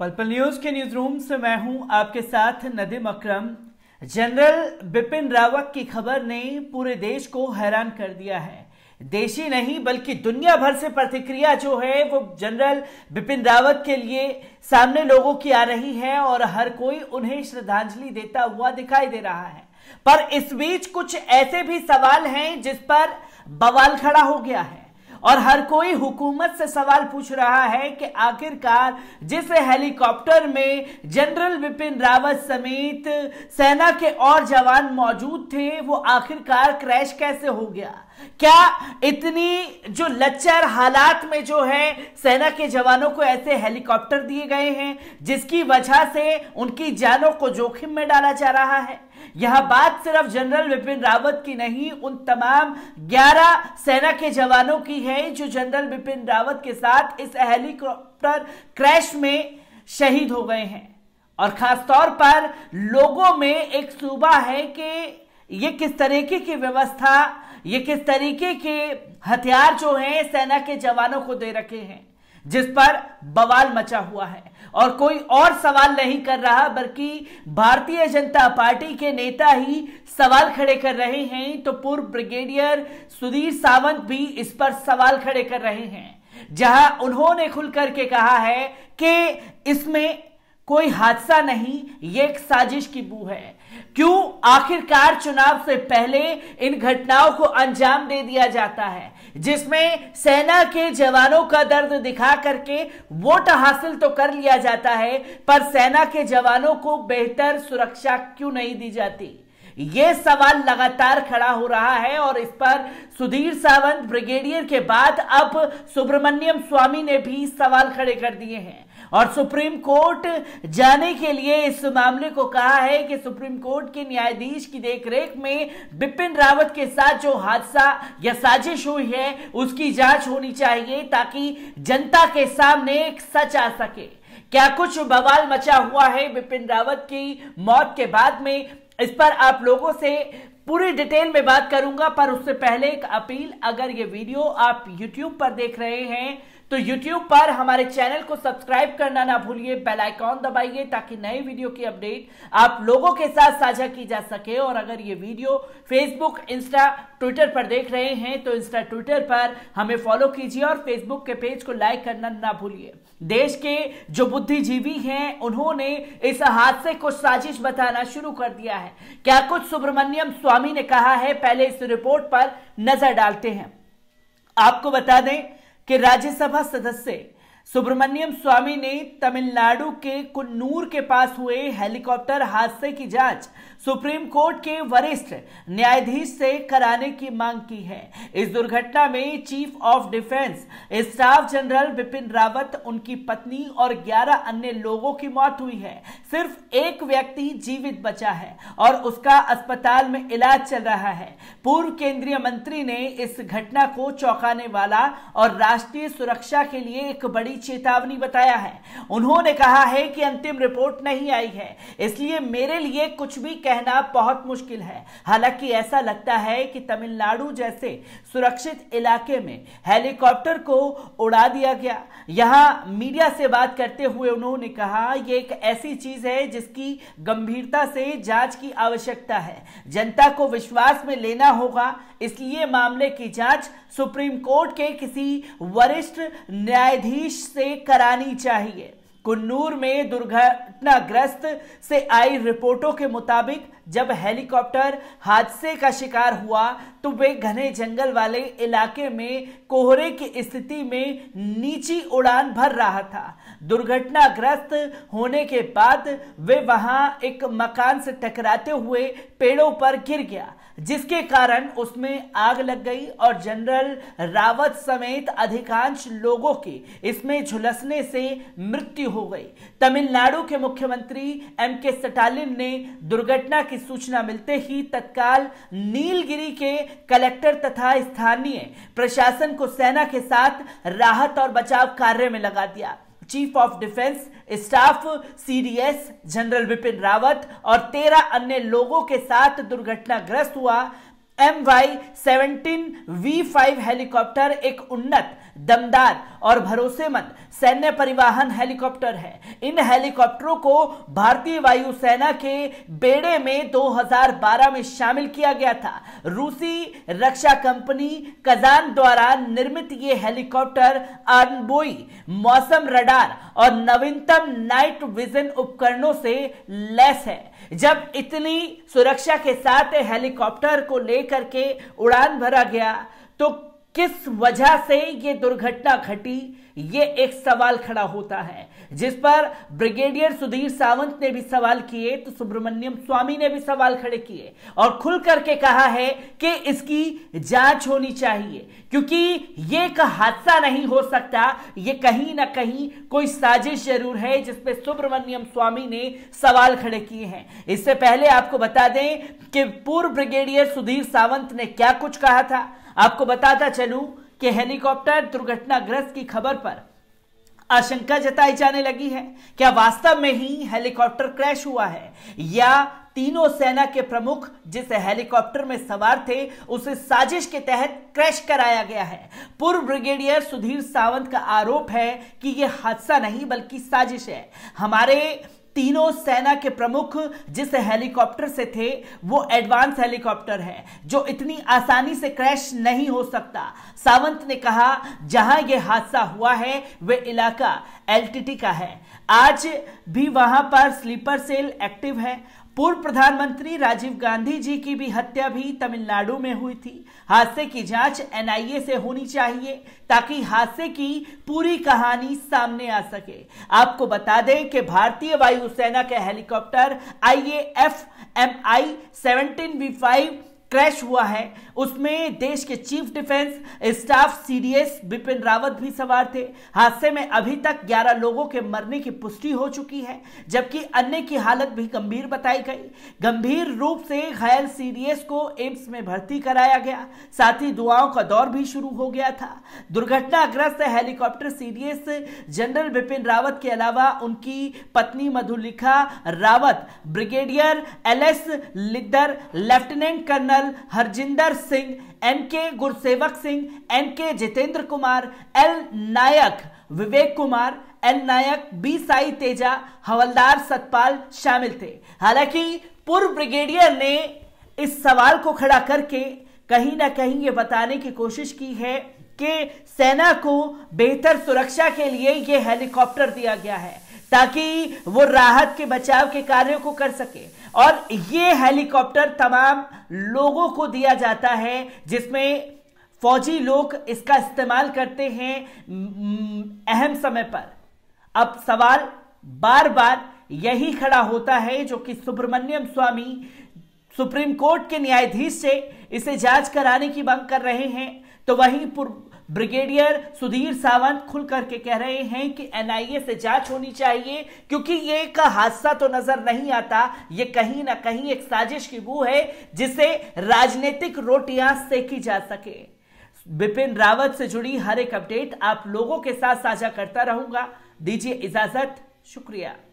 पलपल news के news room से मैं हूं आपके साथ नदीम अक्रम जनरल बिपिन रावत की खबर ने पूरे देश को हैरान कर दिया है देशी नहीं बल्कि दुनिया भर से प्रतिक्रिया जो है वो जनरल बिपिन रावत के लिए सामने लोगों की आ रही है और हर कोई उन्हें श्रद्धांजलि देता हुआ दिखाई दे रहा है पर इस बीच कुछ ऐसे भी सवाल हैं जिस पर बवाल खड़ा हो गया है और हर कोई हुकूमत से सवाल पूछ रहा है कि आखिरकार जिस हेलीकॉप्टर में जनरल बिपिन रावत समेत सेना के और जवान मौजूद थे वो आखिरकार क्रैश कैसे हो गया क्या इतनी जो लच्चर हालात में जो है सेना के जवानों को ऐसे हेलीकॉप्टर दिए गए हैं जिसकी वजह से उनकी जानों को जोखिम में डाला जा रहा है यह बात सिर्फ जनरल बिपिन रावत की नहीं उन तमाम 11 सेना के जवानों की है जो जनरल बिपिन रावत के साथ इस हेलीकॉप्टर क्रैश में शहीद हो गए हैं और खासतौर पर लोगों में एक सूबा है कि ये किस तरीके की व्यवस्था ये किस तरीके के हथियार जो हैं सेना के जवानों को दे रखे हैं जिस पर बवाल मचा हुआ है और कोई और सवाल नहीं कर रहा बल्कि भारतीय जनता पार्टी के नेता ही सवाल खड़े कर रहे हैं तो पूर्व ब्रिगेडियर सुधीर सावंत भी इस पर सवाल खड़े कर रहे हैं जहां उन्होंने खुलकर के कहा है कि इसमें कोई हादसा नहीं ये एक साजिश की बू है क्यों आखिरकार चुनाव से पहले इन घटनाओं को अंजाम दे दिया जाता है जिसमें सेना के जवानों का दर्द दिखा करके वोट हासिल तो कर लिया जाता है पर सेना के जवानों को बेहतर सुरक्षा क्यों नहीं दी जाती ये सवाल लगातार खड़ा हो रहा है और इस पर सुधीर सावंत ब्रिगेडियर के बाद अब सुब्रमण्यम स्वामी ने भी सवाल खड़े कर दिए हैं और सुप्रीम कोर्ट जाने के लिए इस मामले को कहा है कि सुप्रीम कोर्ट के न्यायाधीश की देखरेख में बिपिन रावत के साथ जो हादसा या साजिश हुई है उसकी जांच होनी चाहिए ताकि जनता के सामने एक सच आ सके क्या कुछ बवाल मचा हुआ है बिपिन रावत की मौत के बाद में इस पर आप लोगों से पूरी डिटेल में बात करूंगा पर उससे पहले एक अपील अगर ये वीडियो आप YouTube पर देख रहे हैं तो YouTube पर हमारे चैनल को सब्सक्राइब करना ना भूलिए बेल आइकॉन दबाइए ताकि नए वीडियो की अपडेट आप लोगों के साथ साझा की जा सके और अगर ये वीडियो Facebook, इंस्टा ट्विटर पर देख रहे हैं तो इंस्टा ट्विटर पर हमें फॉलो कीजिए और फेसबुक के पेज को लाइक करना ना भूलिए देश के जो बुद्धिजीवी हैं उन्होंने इस हादसे को साजिश बताना शुरू कर दिया है क्या कुछ सुब्रमण्यम स्वामी ने कहा है पहले इस रिपोर्ट पर नजर डालते हैं आपको बता दें कि राज्यसभा सदस्य सुब्रमण्यम स्वामी ने तमिलनाडु के कुन्नूर के पास हुए हेलीकॉप्टर हादसे की जांच सुप्रीम कोर्ट के वरिष्ठ न्यायाधीश से कराने की मांग की है इस दुर्घटना में chief of defence staff general Bipin Rawat उनकी पत्नी और 11 अन्य लोगों की मौत हुई है सिर्फ एक व्यक्ति जीवित बचा है और उसका अस्पताल में इलाज चल रहा है पूर्व केंद्रीय मंत्री ने इस घटना को चौंकाने वाला और राष्ट्रीय सुरक्षा के लिए एक बड़ी चेतावनी बताया है उन्होंने कहा है कि अंतिम रिपोर्ट नहीं आई है इसलिए मेरे लिए कुछ भी कहना बहुत मुश्किल है हालांकि ऐसा लगता है कि तमिलनाडु जैसे सुरक्षित इलाके में हेलीकॉप्टर को उड़ा दिया गया यहां मीडिया से बात करते हुए उन्होंने कहा यह एक ऐसी चीज है जिसकी गंभीरता से जांच की आवश्यकता है जनता को विश्वास में लेना होगा इसलिए मामले की जांच सुप्रीम कोर्ट के किसी वरिष्ठ न्यायाधीश से करानी चाहिए कुन्नूर में दुर्घटनाग्रस्त से आई रिपोर्टों के मुताबिक जब हेलीकॉप्टर हादसे का शिकार हुआ तो वे घने जंगल वाले इलाके में कोहरे की स्थिति में नीची उड़ान भर रहा था दुर्घटनाग्रस्त होने के बाद वे वहां एक मकान से टकराते हुए पेड़ों पर गिर गया जिसके कारण उसमें आग लग गई और जनरल रावत समेत अधिकांश लोगों की इसमें झुलसने से मृत्यु हो गई तमिलनाडु के मुख्यमंत्री एम के स्टालिन ने दुर्घटना की सूचना मिलते ही तत्काल नीलगिरी के कलेक्टर तथा स्थानीय प्रशासन को सेना के साथ राहत और बचाव कार्य में लगा दिया chief of defence staff CDS general Bipin Rawat और तेरह अन्य लोगों के साथ दुर्घटनाग्रस्त हुआ M Y seventeen V five helicopter एक उन्नत दमदार और भरोसेमंद सैन्य परिवहन हेलीकॉप्टर है इन हेलीकॉप्टरों को भारतीय वायुसेना के बेड़े में 2012 में शामिल किया गया था रूसी रक्षा कंपनी कजान द्वारा निर्मित ये हेलीकॉप्टर अनबोई मौसम रडार और नवीनतम नाइट विजन उपकरणों से लैस है जब इतनी सुरक्षा के साथ हेलीकॉप्टर को लेकर के उड़ान भरा गया तो किस वजह से यह दुर्घटना घटी ये एक सवाल खड़ा होता है जिस पर ब्रिगेडियर सुधीर सावंत ने भी सवाल किए तो सुब्रमण्यम स्वामी ने भी सवाल खड़े किए और खुल करके कहा है कि इसकी जांच होनी चाहिए क्योंकि ये एक हादसा नहीं हो सकता ये कहीं ना कहीं कोई साजिश जरूर है जिसपे सुब्रमण्यम स्वामी ने सवाल खड़े किए हैं इससे पहले आपको बता दें कि पूर्व ब्रिगेडियर सुधीर सावंत ने क्या कुछ कहा था आपको बताता चलूं कि हेलीकॉप्टर दुर्घटनाग्रस्त की खबर पर आशंका जताई जाने लगी है क्या वास्तव में ही हेलीकॉप्टर क्रैश हुआ है या तीनों सेना के प्रमुख जिस हेलीकॉप्टर में सवार थे उसे साजिश के तहत क्रैश कराया गया है पूर्व ब्रिगेडियर सुधीर सावंत का आरोप है कि यह हादसा नहीं बल्कि साजिश है हमारे तीनों सेना के प्रमुख जिस हेलीकॉप्टर से थे वो एडवांस हेलीकॉप्टर है जो इतनी आसानी से क्रैश नहीं हो सकता सावंत ने कहा जहां यह हादसा हुआ है वे इलाका एलटीटी का है आज भी वहां पर स्लीपर सेल एक्टिव है पूर्व प्रधानमंत्री राजीव गांधी जी की भी हत्या भी तमिलनाडु में हुई थी हादसे की जांच एनआईए से होनी चाहिए ताकि हादसे की पूरी कहानी सामने आ सके आपको बता दें कि भारतीय वायुसेना के helicopter I F M I seventeen V five crash हुआ है उसमें देश के chief defence staff CDS Bipin Rawat भी सवार थे हादसे में अभी तक 11 लोगों के मरने की पुष्टि हो चुकी है जबकि अन्य की हालत भी गंभीर बताई गई गंभीर रूप से घायल सीडीएस को एम्स में भर्ती कराया गया साथ ही दुआओं का दौर भी शुरू हो गया था दुर्घटनाग्रस्त helicopter CDS general Bipin Rawat के अलावा उनकी पत्नी Madhulika Rawat brigadier L S Lidder lieutenant colonel Harjinder Singh N K Gursewak Singh N K Jitendra Kumar L Naik Vivek Kumar L Naik B Sai Teja हवलदार सतपाल शामिल थे हालांकि पूर्व ब्रिगेडियर ने इस सवाल को खड़ा करके कहीं ना कहीं ये बताने की कोशिश की है कि सेना को बेहतर सुरक्षा के लिए यह हेलीकॉप्टर दिया गया है ताकि वो राहत के बचाव के कार्यों को कर सके और ये हेलीकॉप्टर तमाम लोगों को दिया जाता है जिसमें फौजी लोग इसका इस्तेमाल करते हैं अहम समय पर अब सवाल बार बार यही खड़ा होता है जो कि सुब्रमण्यम स्वामी सुप्रीम कोर्ट के न्यायाधीश से इसे जांच कराने की मांग कर रहे हैं तो वहीं पूर्व ब्रिगेडियर सुधीर सावंत खुल करके कह रहे हैं कि एनआईए से जांच होनी चाहिए क्योंकि ये एक हादसा तो नजर नहीं आता ये कहीं ना कहीं एक साजिश की वो है जिसे राजनीतिक रोटियां सेकी जा सके बिपिन रावत से जुड़ी हर एक अपडेट आप लोगों के साथ साझा करता रहूंगा दीजिए इजाजत शुक्रिया